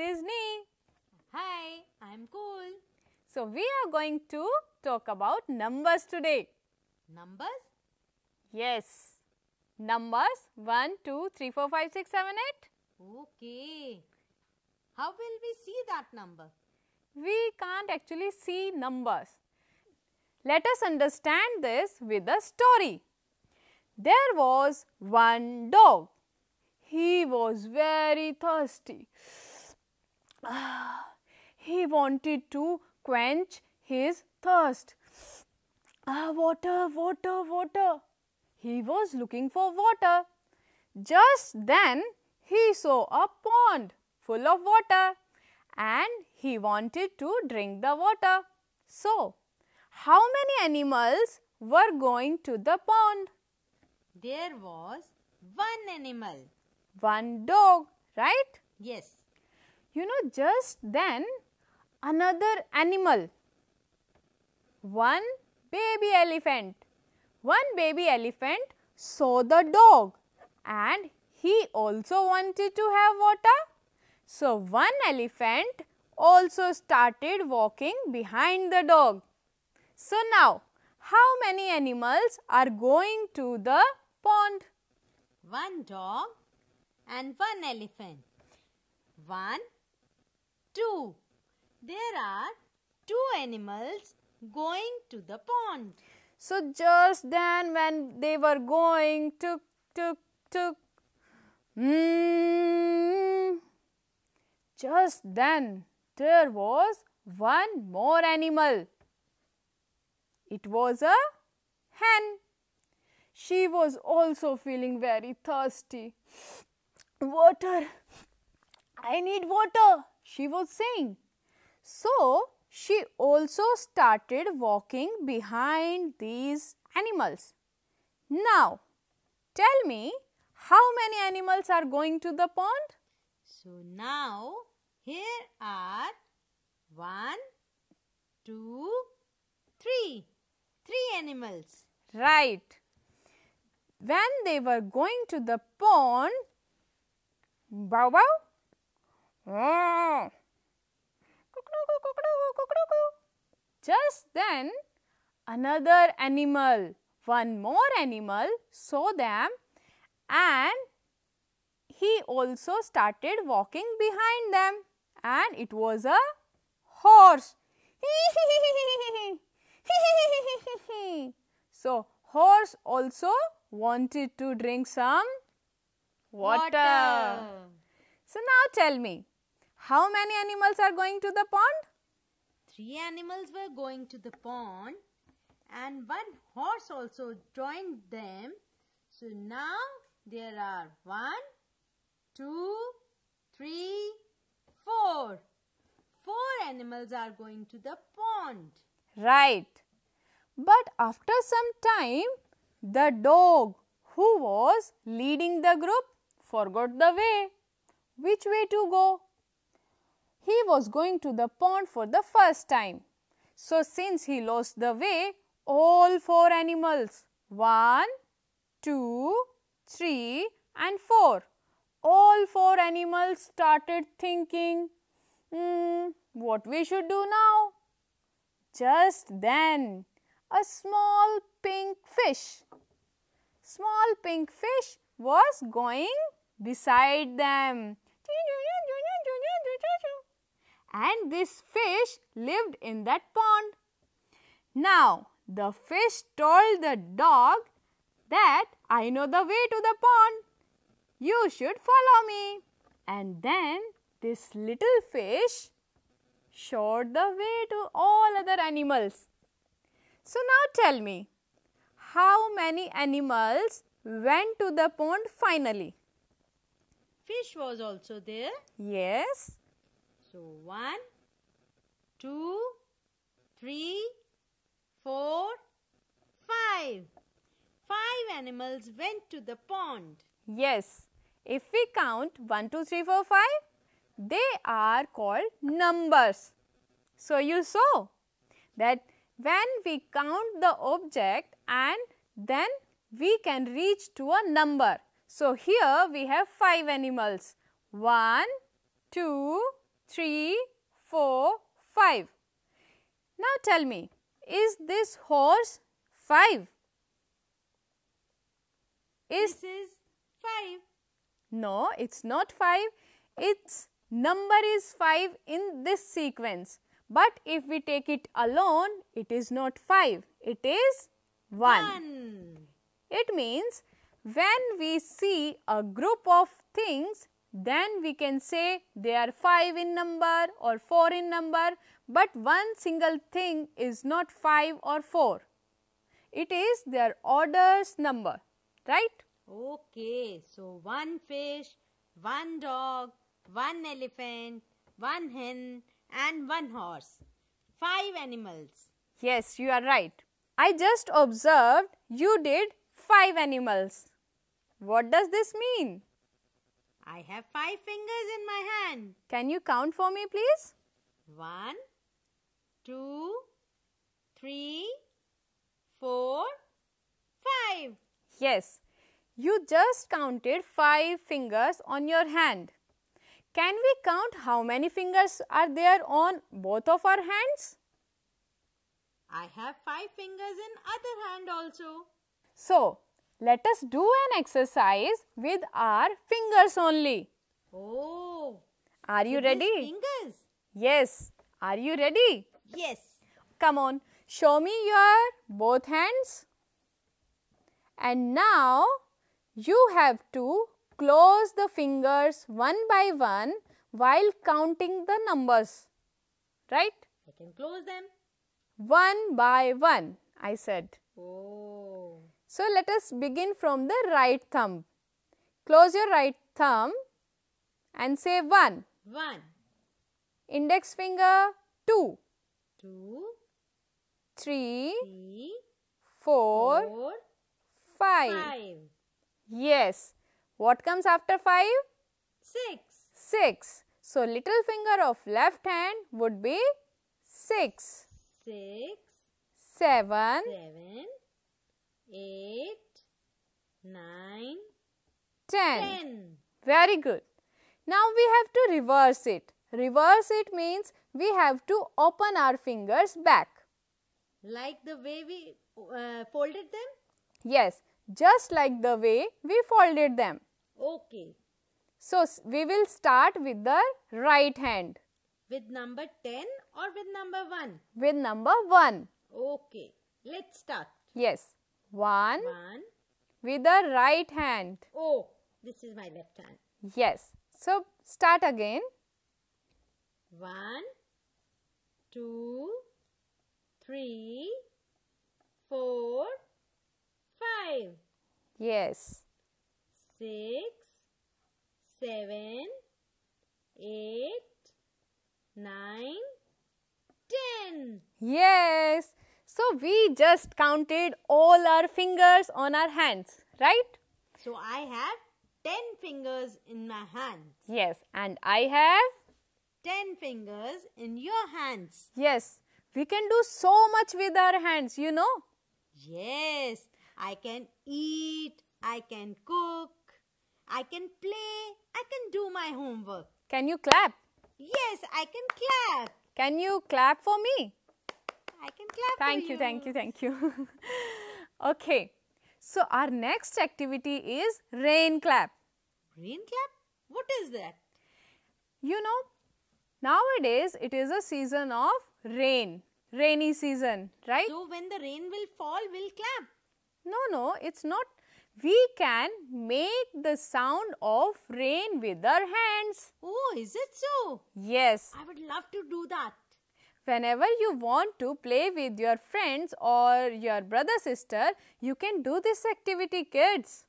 is Hi, I'm Cool. So, we are going to talk about numbers today. Numbers? Yes. Numbers 1, 2, 3, 4, 5, 6, 7, 8. Okay. How will we see that number? We can't actually see numbers. Let us understand this with a story. There was one dog. He was very thirsty. Ah, he wanted to quench his thirst. Ah, water, water, water. He was looking for water. Just then, he saw a pond full of water and he wanted to drink the water. So, how many animals were going to the pond? There was one animal. One dog, right? Yes. You know just then another animal, one baby elephant, one baby elephant saw the dog and he also wanted to have water. So, one elephant also started walking behind the dog. So, now how many animals are going to the pond? One dog and one elephant. One 2. There are two animals going to the pond. So just then when they were going took, took, took, mm, just then there was one more animal. It was a hen. She was also feeling very thirsty. Water, I need water, she was saying. So, she also started walking behind these animals. Now, tell me, how many animals are going to the pond? So, now here are one, two, three. Three animals. Right. When they were going to the pond, Bow Bow Oh. Just then, another animal, one more animal saw them and he also started walking behind them and it was a horse. so, horse also wanted to drink some water. water. So, now tell me, how many animals are going to the pond? Three animals were going to the pond and one horse also joined them. So now there are one, two, three, four. Four animals are going to the pond. Right. But after some time, the dog who was leading the group forgot the way. Which way to go? he was going to the pond for the first time. So, since he lost the way, all four animals, one, two, three, and four, all four animals started thinking, hmm, what we should do now? Just then, a small pink fish, small pink fish was going beside them and this fish lived in that pond. Now, the fish told the dog that I know the way to the pond. You should follow me. And then this little fish showed the way to all other animals. So now tell me, how many animals went to the pond finally? Fish was also there. Yes. So one, two, three, four, five. Five animals went to the pond. Yes. If we count 1, 2, 3, 4, 5, they are called numbers. So, you saw that when we count the object and then we can reach to a number. So, here we have 5 animals. 1, 2, three, four, five. Now tell me, is this horse five? Is this is five. No, it's not five. Its number is five in this sequence. But if we take it alone, it is not five. It is one. one. It means when we see a group of things then we can say they are 5 in number or 4 in number, but one single thing is not 5 or 4. It is their orders number, right? Okay, so one fish, one dog, one elephant, one hen and one horse. Five animals. Yes, you are right. I just observed you did five animals. What does this mean? I have five fingers in my hand. Can you count for me, please? One, two, three, four, five. Yes, you just counted five fingers on your hand. Can we count how many fingers are there on both of our hands? I have five fingers in other hand also. So, let us do an exercise with our fingers only. Oh. Are you ready? Fingers. Yes. Are you ready? Yes. Come on. Show me your both hands. And now you have to close the fingers one by one while counting the numbers. Right? I can close them. One by one, I said. Oh. So, let us begin from the right thumb. Close your right thumb and say 1. 1. Index finger 2. 2. 3. Five. 5. Yes. What comes after 5? 6. 6. So, little finger of left hand would be 6. 6. 7. 7 eight, nine, ten. ten. Very good. Now we have to reverse it. Reverse it means we have to open our fingers back. Like the way we uh, folded them? Yes, just like the way we folded them. Okay. So, we will start with the right hand. With number 10 or with number 1? With number 1. Okay. Let's start. Yes. One, One. With the right hand. Oh, this is my left hand. Yes. So, start again. One, two, three, four, five. Yes. Six, seven, eight, nine, ten. Yes. So we just counted all our fingers on our hands, right? So I have 10 fingers in my hands. Yes, and I have 10 fingers in your hands. Yes, we can do so much with our hands, you know. Yes, I can eat, I can cook, I can play, I can do my homework. Can you clap? Yes, I can clap. Can you clap for me? I can clap thank you, you. Thank you, thank you. okay. So, our next activity is rain clap. Rain clap? What is that? You know, nowadays it is a season of rain, rainy season, right? So, when the rain will fall, we'll clap. No, no, it's not. We can make the sound of rain with our hands. Oh, is it so? Yes. I would love to do that whenever you want to play with your friends or your brother sister, you can do this activity kids.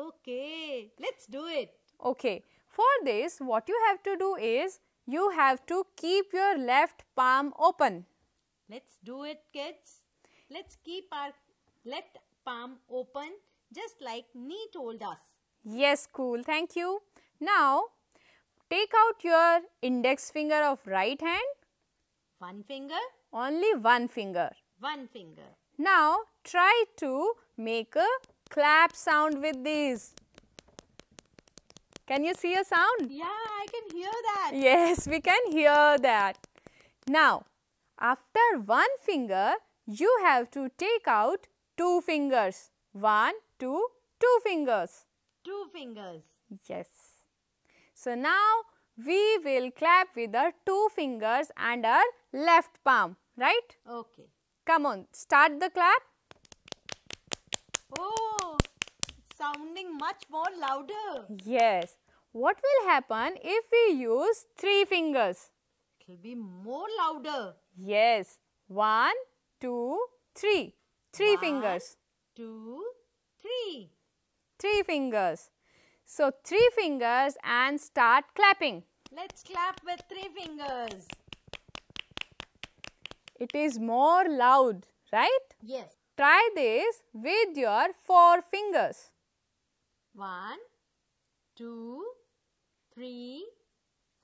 Okay, let's do it. Okay, for this what you have to do is you have to keep your left palm open. Let's do it kids. Let's keep our left palm open just like Nee told us. Yes, cool. Thank you. Now, take out your index finger of right hand one finger? Only one finger. One finger. Now try to make a clap sound with these. Can you see a sound? Yeah, I can hear that. Yes, we can hear that. Now, after one finger, you have to take out two fingers. One, two, two fingers. Two fingers. Yes. So now we will clap with our two fingers and our left palm, right? Okay. Come on, start the clap. Oh, sounding much more louder. Yes. What will happen if we use three fingers? It will be more louder. Yes. One, two, three. Three One, fingers. Two, three. Three fingers. So, three fingers and start clapping. Let's clap with three fingers. It is more loud, right? Yes. Try this with your four fingers. One, two, three,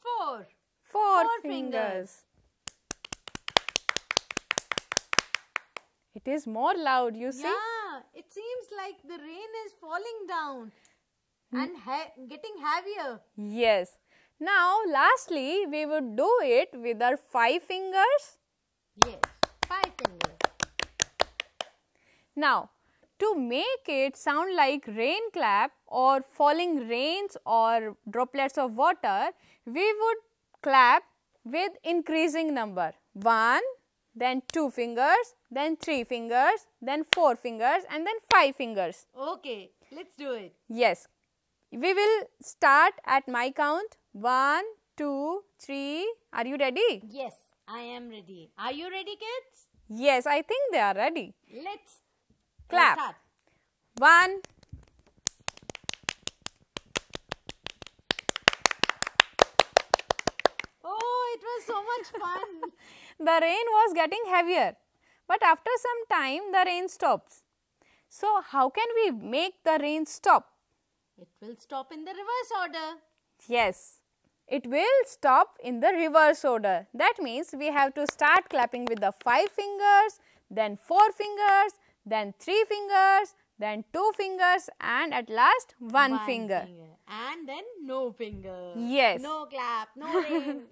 four. Four, four fingers. fingers. It is more loud, you see? Yeah, it seems like the rain is falling down. Hmm? and getting heavier. Yes. Now, lastly, we would do it with our five fingers. Yes, five fingers. Now, to make it sound like rain clap or falling rains or droplets of water, we would clap with increasing number. One, then two fingers, then three fingers, then four fingers and then five fingers. Okay, let's do it. Yes, we will start at my count. One, two, three. Are you ready? Yes, I am ready. Are you ready, kids? Yes, I think they are ready. Let's clap. Start. One, oh, it was so much fun. the rain was getting heavier, but after some time the rain stops. So, how can we make the rain stop? It will stop in the reverse order. Yes, it will stop in the reverse order. That means we have to start clapping with the 5 fingers, then 4 fingers, then 3 fingers, then 2 fingers and at last 1, one finger. finger. And then no finger. Yes. No clap, no ring.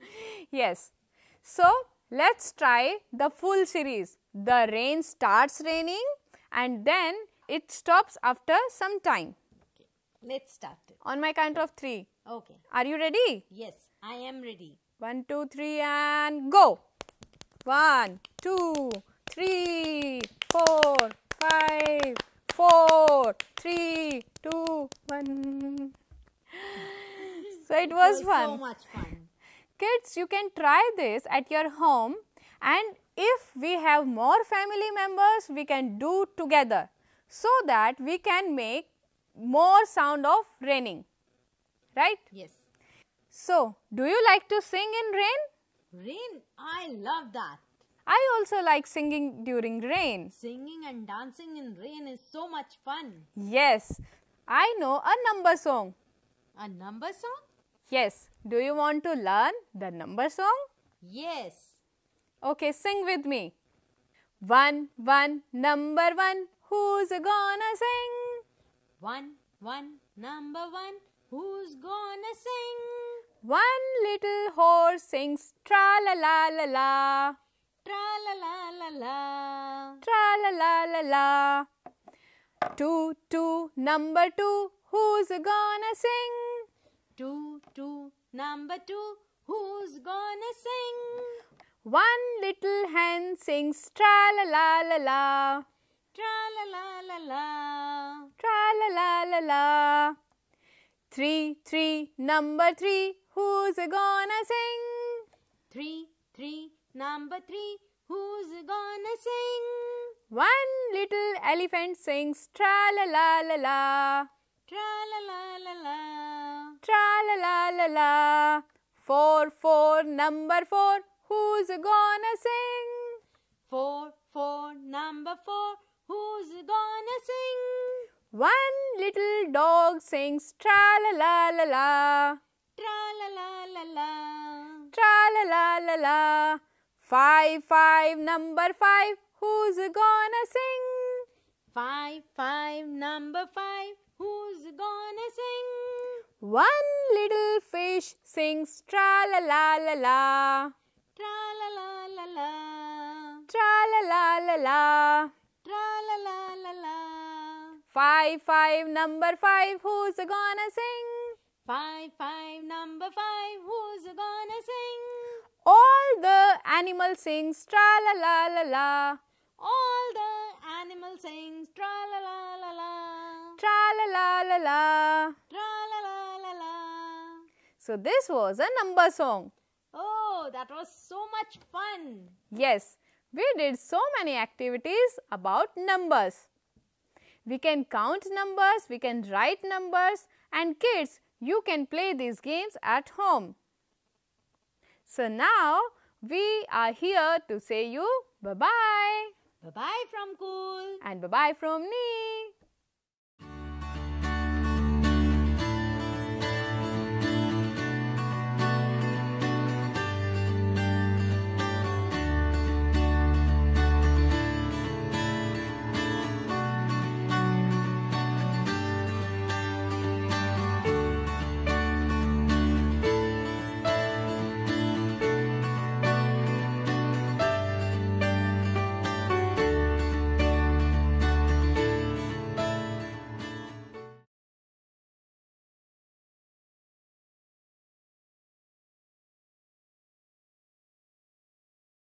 yes. So, let's try the full series. The rain starts raining and then it stops after some time. Let's start. On my count of three. Okay. Are you ready? Yes, I am ready. One, two, three, and go. One, two, three, four, five, four, three, two, one. So it was, it was fun. So much fun. Kids, you can try this at your home and if we have more family members, we can do together so that we can make more sound of raining, right? Yes. So, do you like to sing in rain? Rain, I love that. I also like singing during rain. Singing and dancing in rain is so much fun. Yes. I know a number song. A number song? Yes. Do you want to learn the number song? Yes. Okay, sing with me. One, one, number one, who's gonna sing? One, one, number one, who's gonna sing? One little horse sings tra la la la la. Tra la la la la. Tra la la la la. Two, two, number two, who's gonna sing? Two, two, number two, who's gonna sing? One little hen sings tra la la la la. Tra la la la la. Tra la la la la. Three, three, number three, who's gonna sing? Three, three, number three, who's gonna sing? One little elephant sings tra la la la la. Tra la la la la. Tra la la la la. Four, four, number four, who's gonna sing? Four, four, number four. Who's gonna sing? One little dog sings tra la la la la. Tra la la la la. Tra la la la la. Five, five, number five. Who's gonna sing? Five, five, number five. Who's gonna sing? One little fish sings tra la la la la. Tra la la la la. Tra la la la la la la la la. Five, five, number five, who's gonna sing? Five, five, number five, who's gonna sing? All the animal sing. tra la la la la. All the animals sing. tra la la la la. Tra la la la la. Tra la la la la. So this was a number song. Oh, that was so much fun. Yes we did so many activities about numbers. We can count numbers, we can write numbers and kids, you can play these games at home. So now, we are here to say you bye-bye. Bye-bye from Cool. And bye-bye from Nee.